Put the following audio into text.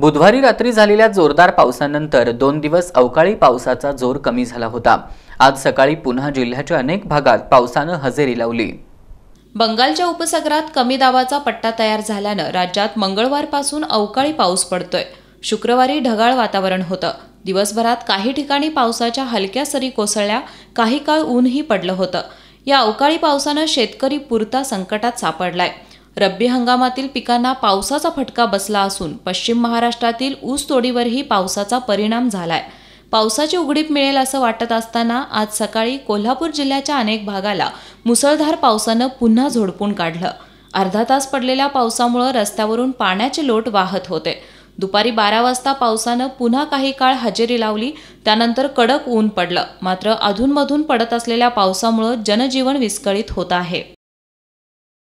बुधवारी रात्री झालेल्या जोरदार पावसानंतर दोन दिवस अवकाळी पावसाचा जोर कमी झाला होता आज सकाळी पुन्हा जिल्ह्याच्या अनेक भागात पावसानं हजेरी लावली बंगालच्या उपसागरात कमी दाबाचा पट्टा तयार झाल्यानं राज्यात मंगळवारपासून अवकाळी पाऊस पडतोय शुक्रवारी ढगाळ वातावरण होतं दिवसभरात काही ठिकाणी पावसाच्या हलक्या सरी कोसळल्या काही काळ ऊनही पडलं होतं या अवकाळी पावसानं शेतकरी पुरता संकटात सापडलाय रब्बी हंगामातील पिकांना पावसाचा फटका बसला असून पश्चिम महाराष्ट्रातील ऊसतोडीवरही पावसाचा परिणाम झालाय पावसाची उघडीप मिळेल असं वाटत असताना आज सकाळी कोल्हापूर जिल्ह्याच्या अनेक भागाला मुसळधार पावसानं पुन्हा झोडपून काढलं अर्धा तास पडलेल्या पावसामुळं रस्त्यावरून पाण्याचे लोट वाहत होते दुपारी बारा वाजता पावसानं पुन्हा काही काळ हजेरी लावली त्यानंतर कडक ऊन पडलं मात्र अधूनमधून पडत असलेल्या पावसामुळं जनजीवन विस्कळीत होत आहे